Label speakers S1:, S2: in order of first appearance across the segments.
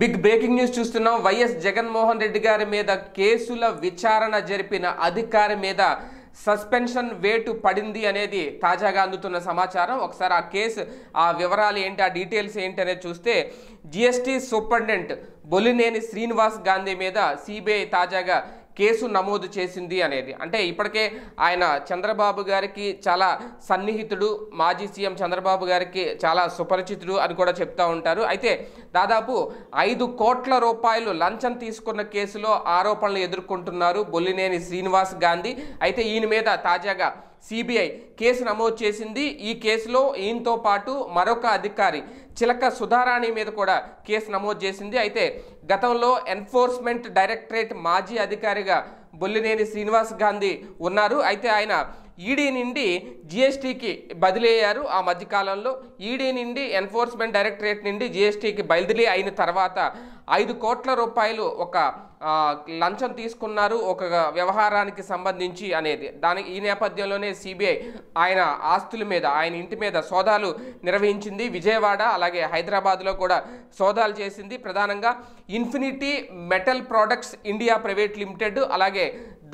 S1: big breaking news చూస్తున్నాం YS Jaganmohan Reddy గారి మీద కేసుల విచారణ జరిపిన అధికారి మీద సస్పెన్షన్ వేటు పడింది అనేది తాజాగా అందుతున్న సమాచారం ఒకసారి ఆ కేసు ఆ వివరాలు ఏంటి ఆ డీటెయిల్స్ ఏంటి అనేది చూస్తే జిఎస్టీ సూపరింటెండెంట్ బొలినేని శ్రీనివాస్ గాంధీ మీద సిబిఐ తాజాగా కేసు నమోదు చేసింది అనేది అంటే ఇప్పటికే ఆయన చంద్రబాబు గారికి చాలా సన్నిహితుడు మాజీ సీఎం చంద్రబాబు గారికి చాలా సుపరిచితుడు అని కూడా చెప్తా ఉంటారు అయితే దాదాపు ఐదు కోట్ల రూపాయలు లంచం తీసుకున్న కేసులో ఆరోపణలు ఎదుర్కొంటున్నారు బొల్లినేని శ్రీనివాస్ గాంధీ అయితే ఈయన మీద తాజాగా సిబిఐ కేసు నమోదు చేసింది ఈ కేసులో ఈయనతో పాటు మరొక అధికారి చిలక సుధారాణి మీద కూడా కేసు నమోదు చేసింది అయితే గతంలో ఎన్ఫోర్స్మెంట్ డైరెక్టరేట్ మాజీ అధికారిగా బొల్లినేని శ్రీనివాస్ గాంధీ ఉన్నారు అయితే ఆయన ఈడీ నుండి జిఎస్టీకి బదిలీ అయ్యారు ఆ మధ్యకాలంలో ఈడీ నుండి ఎన్ఫోర్స్మెంట్ డైరెక్టరేట్ నుండి జిఎస్టీకి బదిలీ అయిన తర్వాత ఐదు కోట్ల రూపాయలు ఒక లంచం తీసుకున్నారు ఒక వ్యవహారానికి సంబంధించి అనేది దానికి ఈ నేపథ్యంలోనే సిబిఐ ఆయన ఆస్తుల మీద ఆయన ఇంటి మీద సోదాలు నిర్వహించింది విజయవాడ అలాగే హైదరాబాద్లో కూడా సోదాలు చేసింది ప్రధానంగా infinity metal products India private limited అలాగే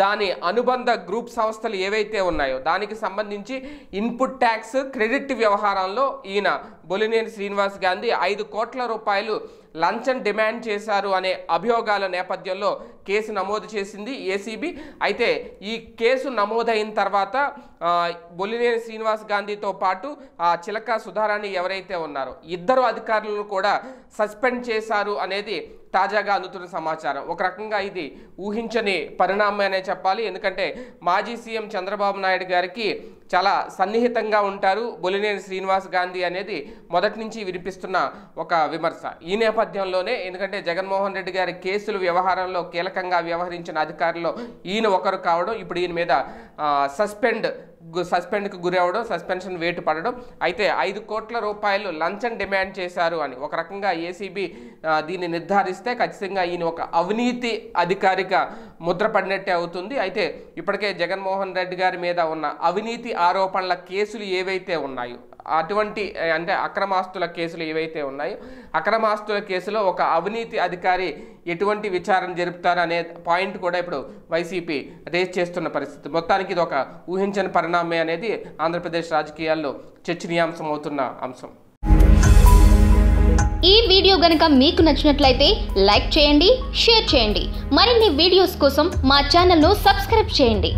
S1: దాని అనుబంధ గ్రూప్ సంస్థలు ఏవైతే ఉన్నాయో దానికి సంబంధించి ఇన్పుట్ ట్యాక్స్ క్రెడిట్ వ్యవహారంలో ఈయన బొలినేని శ్రీనివాస్ గాంధీ ఐదు కోట్ల రూపాయలు లంచం డిమాండ్ చేశారు అనే అభియోగాల నేపథ్యంలో కేసు నమోదు చేసింది ఏసీబీ అయితే ఈ కేసు నమోదైన తర్వాత బొలినేని శ్రీనివాస్ గాంధీతో పాటు ఆ చిలక సుధారాణి ఎవరైతే ఉన్నారో ఇద్దరు అధికారులను కూడా సస్పెండ్ చేశారు అనేది తాజాగా అందుతున్న సమాచారం ఒక రకంగా ఇది ఊహించని పరిణామమనే చెప్పాలి ఎందుకంటే మాజీ సీఎం చంద్రబాబు నాయుడు గారికి చాలా సన్నిహితంగా ఉంటారు బొలినేని శ్రీనివాస్ గాంధీ అనేది మొదటి నుంచి వినిపిస్తున్న ఒక విమర్శ ఈ నేపథ్యంలోనే ఎందుకంటే జగన్మోహన్ రెడ్డి గారి కేసులు వ్యవహారంలో కీలకంగా వ్యవహరించిన అధికారులు ఈయన ఒకరు కావడం ఇప్పుడు ఈయన మీద సస్పెండ్ సస్పెండ్కి గురవడం సస్పెన్షన్ వేటు పడడం అయితే ఐదు కోట్ల రూపాయలు లంచం డిమాండ్ చేశారు అని ఒక రకంగా ఏసీబీ దీన్ని నిర్ధారిస్తే ఖచ్చితంగా ఈయన ఒక అవినీతి ముద్ర ముద్రపడినట్టే అవుతుంది అయితే ఇప్పటికే జగన్మోహన్ రెడ్డి గారి మీద ఉన్న అవినీతి ఆరోపణల కేసులు ఏవైతే ఉన్నాయో అటువంటి అంటే అక్రమాస్తుల కేసులు ఏవైతే ఉన్నాయో అక్రమాస్తుల కేసులో ఒక అవినీతి అధికారి ఎటువంటి విచారణ జరుపుతారు అనే పాయింట్ కూడా ఇప్పుడు వైసీపీ రేజ్ చేస్తున్న పరిస్థితి మొత్తానికి ఇది ఒక ఊహించని పరిణామం కారణమే అనేది ఆంధ్రప్రదేశ్ రాజకీయాల్లో చర్చనీయాంశం అవుతున్న అంశం ఈ వీడియో గనుక మీకు నచ్చినట్లయితే లైక్ చేయండి షేర్ చేయండి మరిన్ని వీడియోస్ కోసం మా ఛానల్ను సబ్స్క్రైబ్ చేయండి